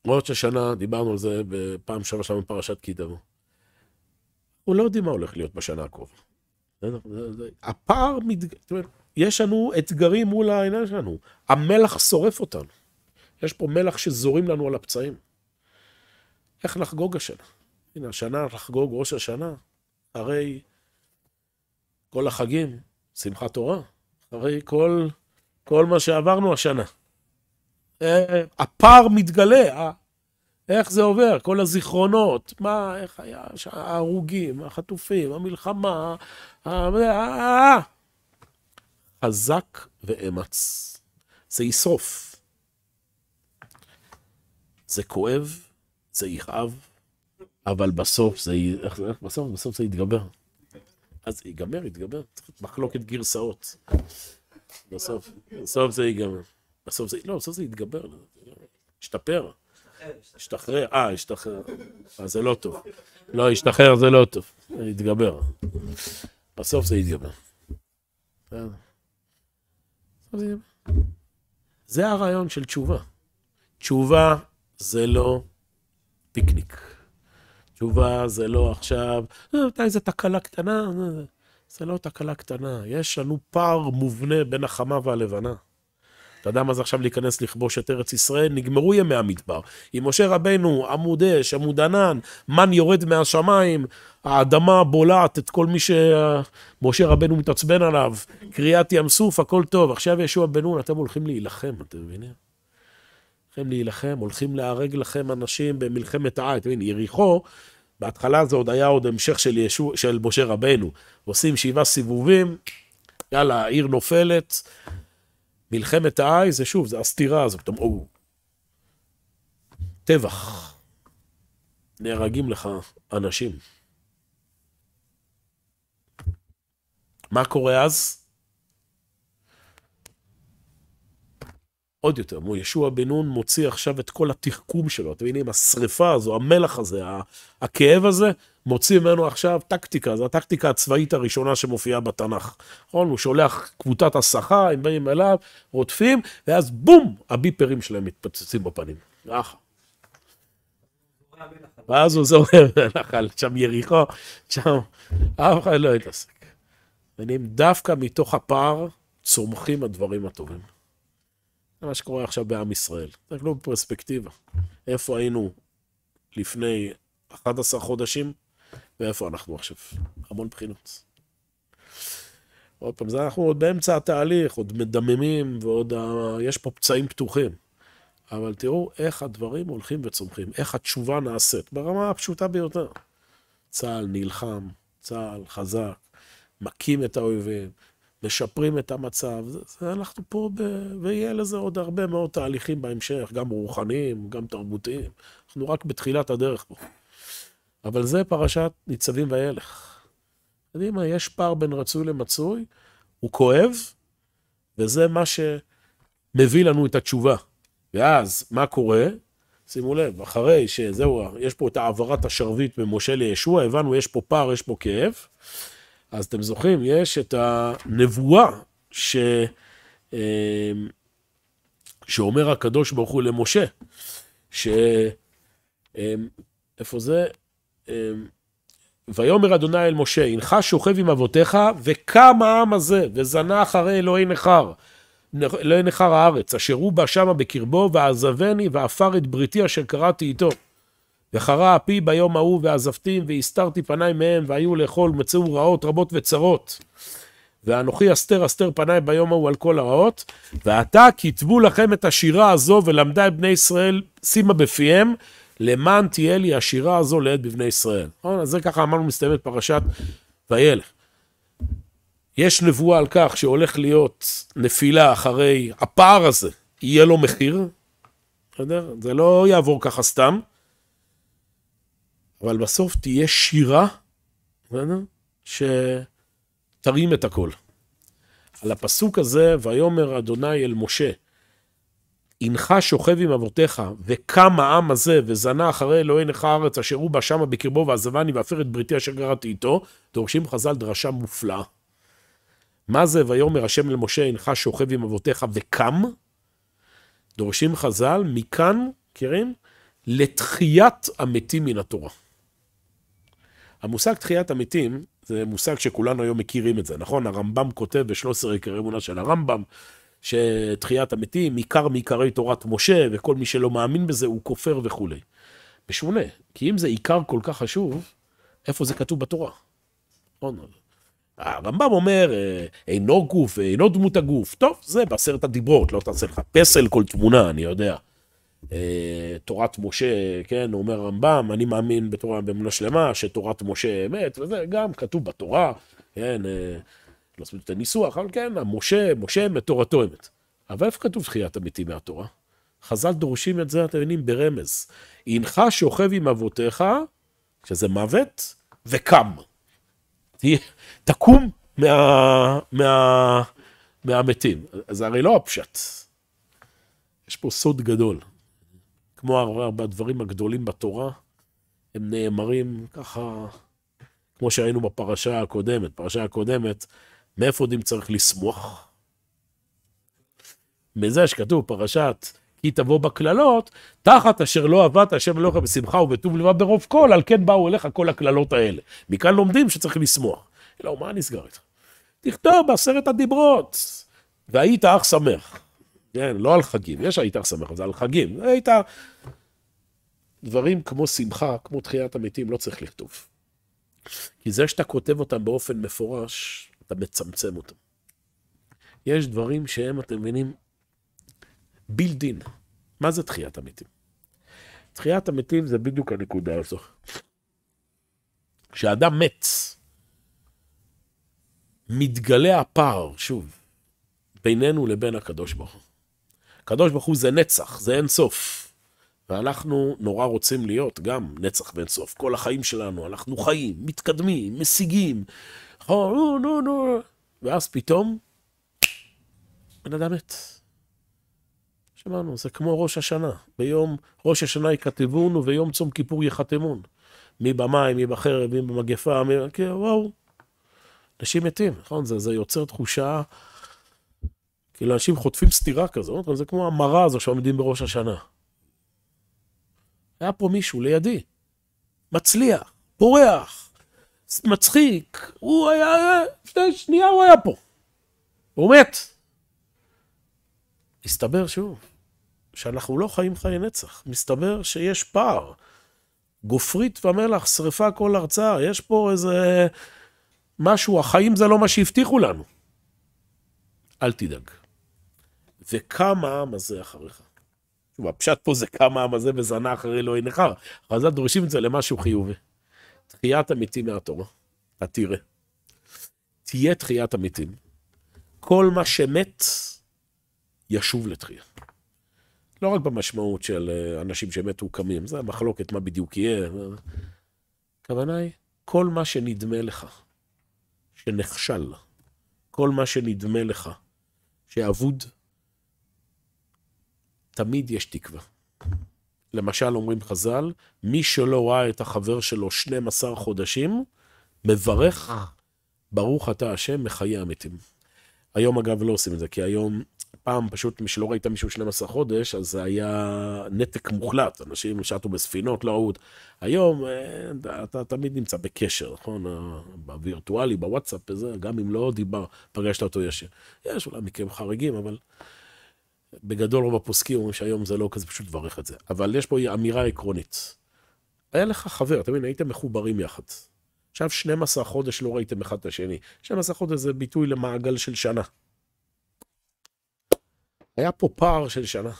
A: ראש השנה, דיברנו על זה בפעם שעברה שלנו בפרשת כי תבוא. הוא לא יודעים מה הולך להיות בשנה הקרובה. לא- הפער מתג... יש לנו אתגרים מול העיניים שלנו. המלח שורף אותנו. יש פה מלח שזורים לנו על הפצעים. איך לחגוג השנה? הנה, השנה לחגוג ראש השנה, הרי כל החגים, שמחת תורה, הרי כל, כל מה שעברנו השנה. אה, הפער מתגלה, אה, איך זה עובר, כל הזיכרונות, מה, איך היה, ההרוגים, החטופים, המלחמה, אה, חזק ואמץ. זה ישרוף. זה כואב, זה יכאב, אבל בסוף זה, איך, איך בסוף, בסוף זה יתגבר. אז ייגמר, יתגבר, צריך מחלוקת גרסאות. בסוף, בסוף זה ייגמר. בסוף זה, לא, בסוף זה יתגבר, השתפר. השתחרר, אה, השתחרר. אז אה, זה לא טוב. לא, השתחרר זה לא טוב. זה יתגבר. בסוף זה יתגבר. זה הרעיון של תשובה. תשובה זה לא פיקניק. תשובה זה לא עכשיו, הייתה אה, איזה תקלה קטנה, אה, זה לא תקלה קטנה, יש לנו פער מובנה בין החמה והלבנה. אתה יודע מה זה עכשיו להיכנס לכבוש את ארץ ישראל? נגמרו ימי המדבר. עם משה רבנו, עמוד אש, עמוד ענן, מן יורד מהשמיים, האדמה בולעת את כל מי שמשה רבנו מתעצבן עליו, קריעת ים סוף, הכל טוב. עכשיו ישוע בן נון, אתם הולכים להילחם, אתם מבינים? הולכים להילחם, הולכים להרג לכם אנשים במלחמת העי. אתם מבינים, יריחו, בהתחלה זה עוד היה עוד המשך של, ישו, של משה רבנו. עושים שבעה סיבובים, יאללה, העיר נופלת. מלחמת העי זה שוב, זה הסתירה הזאת, פתאום, או, טבח. נהרגים לך אנשים. מה קורה אז? עוד יותר, מו ישוע בן נון מוציא עכשיו את כל התחכום שלו, אתם מבינים, השריפה הזו, המלח הזה, הכאב הזה, מוציא ממנו עכשיו טקטיקה, זו הטקטיקה הצבאית הראשונה שמופיעה בתנ"ך. נכון? הוא שולח קבוצת הסחה, הם באים אליו, רודפים, ואז בום, הביפרים שלהם מתפוצצים בפנים. ככה. ואז הוא זורם לנחל, שם יריחו, שם אף אחד לא יתעסק. דווקא מתוך הפער צומחים הדברים הטובים. זה מה שקורה עכשיו בעם ישראל. תסתכלו בפרספקטיבה. איפה היינו לפני 11 חודשים, ואיפה אנחנו עכשיו. המון בחינות. עוד פעם, זה אנחנו עוד באמצע התהליך, עוד מדממים, ועוד ה... יש פה פצעים פתוחים. אבל תראו איך הדברים הולכים וצומחים, איך התשובה נעשית, ברמה הפשוטה ביותר. צה"ל נלחם, צה"ל חזק, מכים את האויבים, משפרים את המצב. זה, זה אנחנו פה, ב... ויהיה לזה עוד הרבה מאוד תהליכים בהמשך, גם רוחניים, גם תרבותיים. אנחנו רק בתחילת הדרך פה. אבל זה פרשת ניצבים וילך. יודעים מה, יש פער בין רצוי למצוי, הוא כואב, וזה מה שמביא לנו את התשובה. ואז, מה קורה? שימו לב, אחרי שזהו, יש פה את העברת השרביט ממשה לישוע, הבנו, יש פה פער, יש פה כאב. אז אתם זוכרים, יש את הנבואה ש... אה, שאומר הקדוש ברוך הוא למשה, ש... אה, איפה זה? אה, ויאמר אדוני אל משה, הנך שוכב עם אבותיך, וקם העם הזה, וזנה אחרי אלוהי נכר, אלוהי נכר הארץ, אשר הוא בא שמה בקרבו, ועזבני, ועפר את בריתי אשר קראתי איתו. וחרה אפי ביום ההוא ועזבתים, והסתרתי פניי מהם, והיו לאכול, ומצאו רעות רבות וצרות. ואנוכי אסתר אסתר פניי ביום ההוא על כל הרעות, ועתה כתבו לכם את השירה הזו ולמדה את בני ישראל, שימה בפיהם, למען תהיה לי השירה הזו לעת בבני ישראל. נכון? אז זה ככה אמרנו מסתיימת פרשת וילך. יש נבואה על כך שהולך להיות נפילה אחרי הפער הזה, יהיה לו מחיר, בסדר? זה לא יעבור ככה סתם. אבל בסוף תהיה שירה, בסדר? שתרים את הכל. על הפסוק הזה, ויאמר אדוני אל משה, הנך שוכב עם אבותיך, וקם העם הזה, וזנה אחרי אלוהי נכה הארץ, אשר הוא בא שמה בקרבו, ועזבני, והפר את בריתי אשר גרתי איתו, דורשים חז"ל דרשה מופלאה. מה זה ויאמר השם אל משה, הנך שוכב עם אבותיך וקם? דורשים חז"ל, מכאן, מכירים? לתחיית המתים מן התורה. המושג תחיית המתים זה מושג שכולנו היום מכירים את זה, נכון? הרמב"ם כותב בשלוש עשרה עיקרי אמונה של הרמב"ם, שתחיית המתים, עיקר מעיקרי תורת משה, וכל מי שלא מאמין בזה הוא כופר וכולי. משונה, כי אם זה עיקר כל כך חשוב, איפה זה כתוב בתורה? נכון. הרמב"ם אומר, אה, אינו גוף, אינו דמות הגוף. טוב, זה בעשרת הדיברות, לא תעשה לך פסל כל תמונה, אני יודע. אה, תורת משה, כן, אומר רמב"ם, אני מאמין בתורה באמונה שלמה, שתורת משה אמת, וזה גם כתוב בתורה, כן, אה, לא עשיתי את הניסוח, אבל כן, המשה, משה אמת, תורתו אמת. אבל איפה כתוב תחיית אמיתי מהתורה? חז"ל דורשים את זה, אתם מבינים, ברמז. הנך שוכב עם אבותיך, שזה מוות, וקם. תקום מה, מה, מהמתים. זה הרי לא הפשט. יש פה סוד גדול. כמו הרבה הדברים הגדולים בתורה, הם נאמרים ככה, כמו שהיינו בפרשה הקודמת. פרשה הקודמת, מאיפה עוד אם צריך לשמוח. מזה שכתוב פרשת כי תבוא בקללות, תחת אשר לא עבדת השם אלוהיך בשמחה ובטוב לבב ברוב כל, על כן באו אליך כל הקללות האלה. מכאן לומדים שצריך לשמוח. אלא, מה נסגר איתך? תכתוב בעשרת הדיברות, והיית אך שמח. כן, לא על חגים, יש היתר שמח, זה על חגים, היתר. דברים כמו שמחה, כמו תחיית המתים, לא צריך לכתוב. כי זה שאתה כותב אותם באופן מפורש, אתה מצמצם אותם. יש דברים שהם, אתם מבינים, built in. מה זה תחיית המתים? תחיית המתים זה בדיוק הנקודה הזו. כשאדם מת, מתגלה הפער, שוב, בינינו לבין הקדוש ברוך הוא. הקדוש ברוך הוא זה נצח, זה אין סוף. ואנחנו נורא רוצים להיות גם נצח ואין סוף. כל החיים שלנו, אנחנו חיים, מתקדמים, משיגים. ואז פתאום, בן אדם מת. שמענו, זה כמו ראש השנה. ביום ראש השנה יכתבונו וביום צום כיפור יחתמון. מי במים, מי בחרב, מי במגפה, מי... כן, וואו. אנשים מתים, נכון? זה, זה יוצר תחושה כאילו אנשים חוטפים סטירה כזאת, זה כמו המראה הזו שעומדים בראש השנה. היה פה מישהו לידי, מצליח, פורח, מצחיק, הוא היה, לפני אה, שנייה הוא היה פה, הוא מת. הסתבר שוב, שאנחנו לא חיים חיי נצח, מסתבר שיש פער. גופרית ומלח, שרפה כל ארצה, יש פה איזה משהו, החיים זה לא מה שהבטיחו לנו. אל תדאג. זה קם העם הזה אחריך. שוב, הפשט פה זה קם העם הזה וזנה אחרי אלוהי לא נכר. חז"ל דורשים את זה למשהו חיובי. תחיית המתים מהתורה, אתה תראה. תהיה תחיית המתים. כל מה שמת, ישוב לתחייה. לא רק במשמעות של אה, אנשים שמתו קמים, זה המחלוקת מה בדיוק יהיה. הכוונה היא, כל מה שנדמה לך, שנכשל, כל מה שנדמה לך, שאבוד, תמיד יש תקווה. למשל אומרים חז"ל, מי שלא ראה את החבר שלו 12 חודשים, מברך, אה. ברוך אתה השם מחיי המתים. היום אגב לא עושים את זה, כי היום, פעם פשוט מי שלא ראית מישהו 12 חודש, אז זה היה נתק מוחלט, אנשים שטו בספינות, לא ראו. היום אתה, אתה תמיד נמצא בקשר, נכון? בווירטואלי, בוואטסאפ, וזה, גם אם לא דיבר, פגשת אותו ישר. יש אולי מקרים חריגים, אבל... בגדול רוב הפוסקים אומרים שהיום זה לא כזה פשוט לברך את זה, אבל יש פה אמירה עקרונית. היה לך חבר, אתה מבין, הייתם מחוברים יחד. עכשיו 12 חודש לא ראיתם אחד את השני. 12 חודש זה ביטוי למעגל של שנה. היה פה פער של שנה.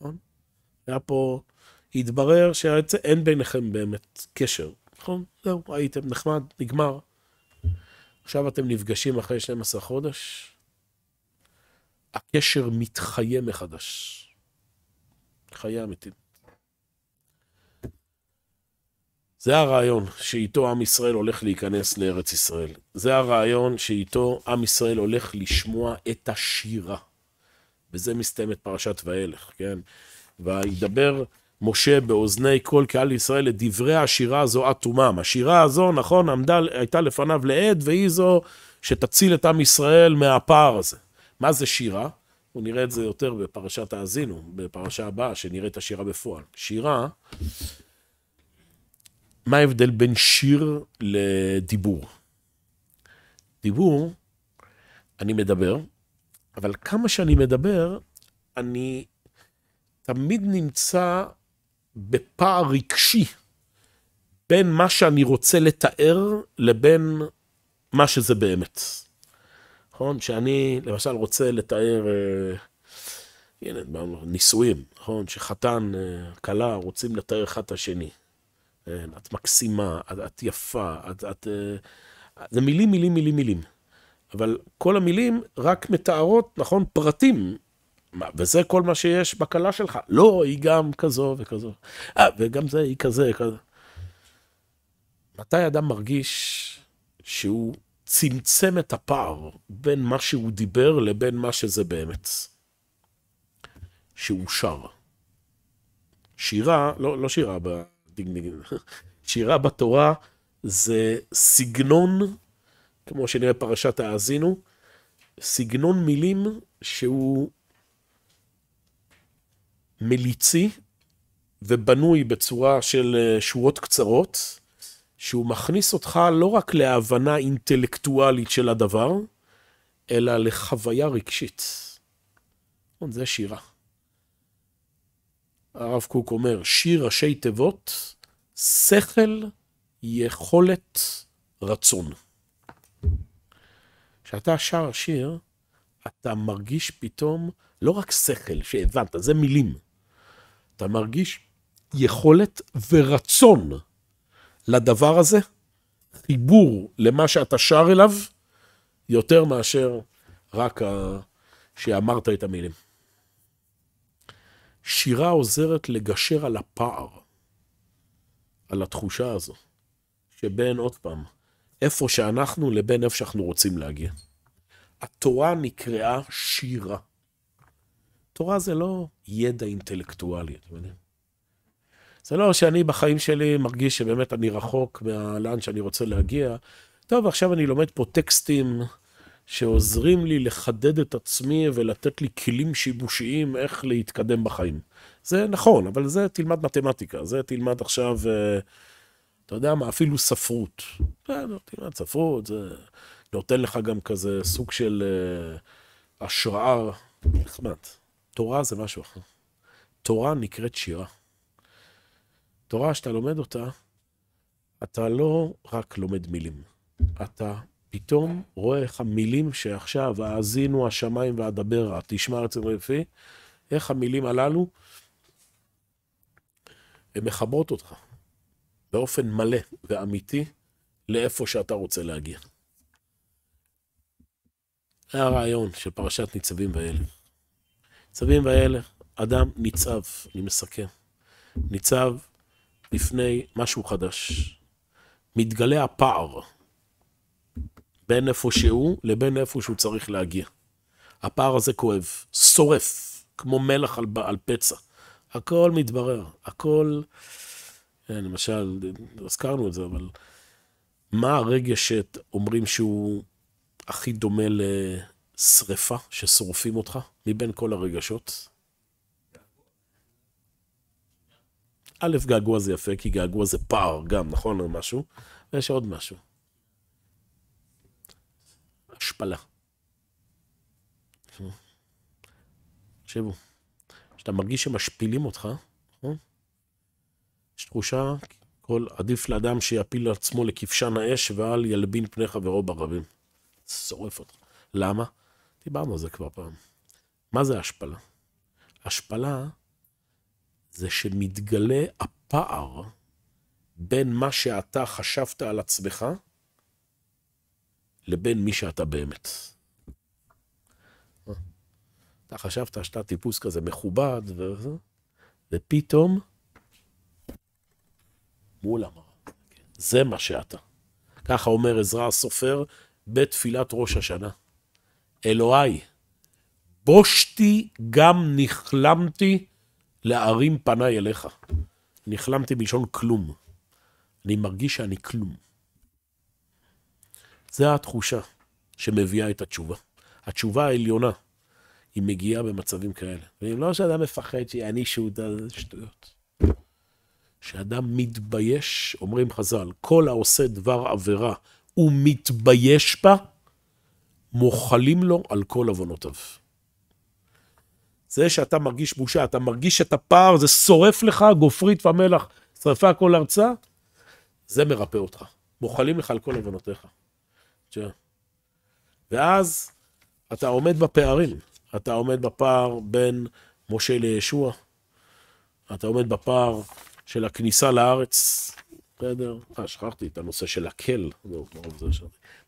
A: נכון? היה פה, התברר שאין ביניכם באמת קשר, נכון? זהו, הייתם נחמד, נגמר. עכשיו אתם נפגשים אחרי 12 חודש, הקשר מתחיה מחדש. חיי המתים. זה הרעיון שאיתו עם ישראל הולך להיכנס לארץ ישראל. זה הרעיון שאיתו עם ישראל הולך לשמוע את השירה. וזה מסתיים את פרשת וילך, כן? וידבר משה באוזני כל קהל ישראל את דברי השירה הזו עד תומם. השירה הזו, נכון, עמדה, הייתה לפניו לעד, והיא זו שתציל את עם ישראל מהפער הזה. מה זה שירה? אנחנו נראה את זה יותר בפרשת האזינו, בפרשה הבאה, שנראה את השירה בפועל. שירה, מה ההבדל בין שיר לדיבור? דיבור, אני מדבר, אבל כמה שאני מדבר, אני תמיד נמצא בפער רגשי בין מה שאני רוצה לתאר לבין מה שזה באמת. נכון? שאני למשל רוצה לתאר, אה, הנה, דיברנו, נישואים, נכון? שחתן, אה, כלה, אה, רוצים לתאר אחד את השני. אין, אה, את מקסימה, את, את יפה, את, את... אה, זה מילים, מילים, מילים, מילים. אבל כל המילים רק מתארות, נכון, פרטים. מה, וזה כל מה שיש בכלה שלך. לא, היא גם כזו וכזו. אה, וגם זה, היא כזה, כזה. מתי אדם מרגיש שהוא צמצם את הפער בין מה שהוא דיבר לבין מה שזה באמת. שהוא שר. שירה, לא, לא שירה בדינגדינג, שירה בתורה זה סגנון, כמו שנראה פרשת האזינו, סגנון מילים שהוא מליצי ובנוי בצורה של אה, שורות קצרות, שהוא מכניס אותך לא רק להבנה אינטלקטואלית של הדבר, אלא לחוויה רגשית. כן, זה שירה. הרב קוק אומר, שיר ראשי תיבות, שכל, יכולת, רצון. כשאתה שר שיר, אתה מרגיש פתאום לא רק שכל שהבנת, זה מילים. אתה מרגיש יכולת ורצון לדבר הזה חיבור למה שאתה שר אליו, יותר מאשר רק ה... שאמרת את המילים. שירה עוזרת לגשר על הפער, על התחושה הזו, שבין, עוד פעם, איפה שאנחנו לבין איפה שאנחנו רוצים להגיע. התורה נקראה שירה. תורה זה לא ידע אינטלקטואלי, אתם יודעים? זה לא שאני בחיים שלי מרגיש שבאמת אני רחוק מהלאן שאני רוצה להגיע. טוב, עכשיו אני לומד פה טקסטים שעוזרים לי לחדד את עצמי ולתת לי כלים שיבושיים איך להתקדם בחיים. זה נכון, אבל זה תלמד מתמטיקה, זה תלמד עכשיו, אה, אתה יודע מה, אפילו ספרות. בסדר, אה, לא, תלמד ספרות, זה נותן לך גם כזה סוג של אה, השראה. נחמד. תורה זה משהו אחר. תורה נקראת שירה. התורה שאתה לומד אותה, אתה לא רק לומד מילים, אתה פתאום רואה איך המילים שעכשיו, האזינו השמיים ואדברה, תשמע ארצנו יפי, איך המילים הללו, הן מחברות אותך באופן מלא ואמיתי לאיפה שאתה רוצה להגיע. זה הרעיון של פרשת ניצבים ואלה. ניצבים ואלה, אדם ניצב, אני מסכם, ניצב בפני משהו חדש. מתגלה הפער בין איפה שהוא לבין איפה שהוא צריך להגיע. הפער הזה כואב, שורף, כמו מלח על, על פצע. הכל מתברר, הכל... אין, אה, למשל, הזכרנו את זה, אבל מה הרגש שאומרים שהוא הכי דומה לשריפה, ששורפים אותך, מבין כל הרגשות? א', געגוע זה יפה, כי געגוע זה פער גם, נכון? או משהו. ויש עוד משהו. השפלה. תקשיבו, כשאתה מרגיש שמשפילים אותך, אה? יש תחושה, כל עדיף לאדם שיפיל עצמו לכבשן האש ואל ילבין פני חברו ברבים. שורף אותך. למה? דיברנו על זה כבר פעם. מה זה השפלה? השפלה זה שמתגלה הפער בין מה שאתה חשבת על עצמך לבין מי שאתה באמת. אתה חשבת שאתה טיפוס כזה מכובד, ו... ופתאום מול המראה. זה מה שאתה. ככה אומר עזרא הסופר בתפילת ראש השנה. אלוהי, בושתי גם נכלמתי להרים פניי אליך. נכלמתי מלשון כלום. אני מרגיש שאני כלום. זו התחושה שמביאה את התשובה. התשובה העליונה, היא מגיעה במצבים כאלה. ואם לא שאדם מפחד שיענישו אותה, זה שטויות. שאדם מתבייש, אומרים חז"ל, כל העושה דבר עבירה ומתבייש בה, מוחלים לו על כל עוונותיו. זה שאתה מרגיש בושה, אתה מרגיש את הפער, זה שורף לך, גופרית ומלח, שרפה כל ארצה, זה מרפא אותך. מוחלים לך על כל עוונותיך. ואז אתה עומד בפערים, אתה עומד בפער בין משה לישוע, אתה עומד בפער של הכניסה לארץ, בסדר? אה, שכחתי את הנושא של הקל. לא, לא, לא,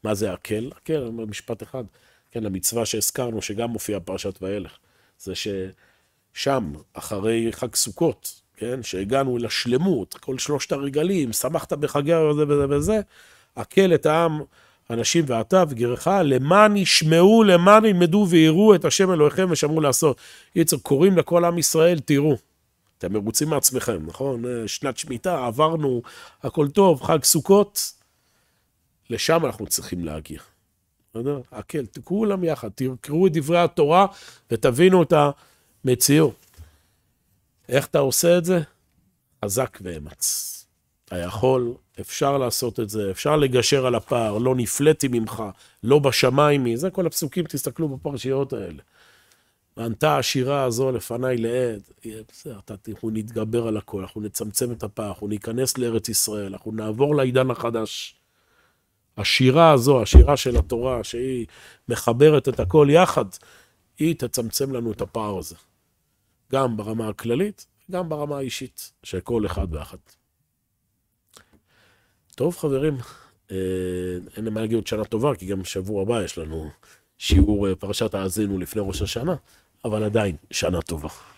A: מה זה הקל? הקל, משפט אחד. כן, המצווה שהזכרנו, שגם מופיעה פרשת וילך. זה ששם, אחרי חג סוכות, כן, שהגענו אל השלמות, כל שלושת הרגלים, שמחת בחגי וזה וזה וזה, הקל את העם, אנשים ואתה וגרך, למען ישמעו, למען ילמדו ויראו את השם אלוהיכם ושמרו לעשות. יצר, קוראים לכל עם ישראל, תראו. אתם מרוצים מעצמכם, נכון? אה, שנת שמיטה, עברנו, הכל טוב, חג סוכות, לשם אנחנו צריכים להגיע. בסדר? הקל, כולם יחד, תקראו את דברי התורה ותבינו את המציאות. איך אתה עושה את זה? חזק ואמץ. אתה יכול, אפשר לעשות את זה, אפשר לגשר על הפער, לא נפלאתי ממך, לא בשמיים, זה כל הפסוקים, תסתכלו בפרשיות האלה. ענתה השירה הזו לפניי לעד, בסדר, אנחנו נתגבר על הכל, אנחנו נצמצם את הפער, אנחנו ניכנס לארץ ישראל, אנחנו נעבור לעידן החדש. השירה הזו, השירה של התורה, שהיא מחברת את הכל יחד, היא תצמצם לנו את הפער הזה. גם ברמה הכללית, גם ברמה האישית של כל אחד ואחת. טוב, חברים, אה, אין למה להגיד עוד שנה טובה, כי גם שבוע הבא יש לנו שיעור אה, פרשת האזינו לפני ראש השנה, אבל עדיין, שנה טובה.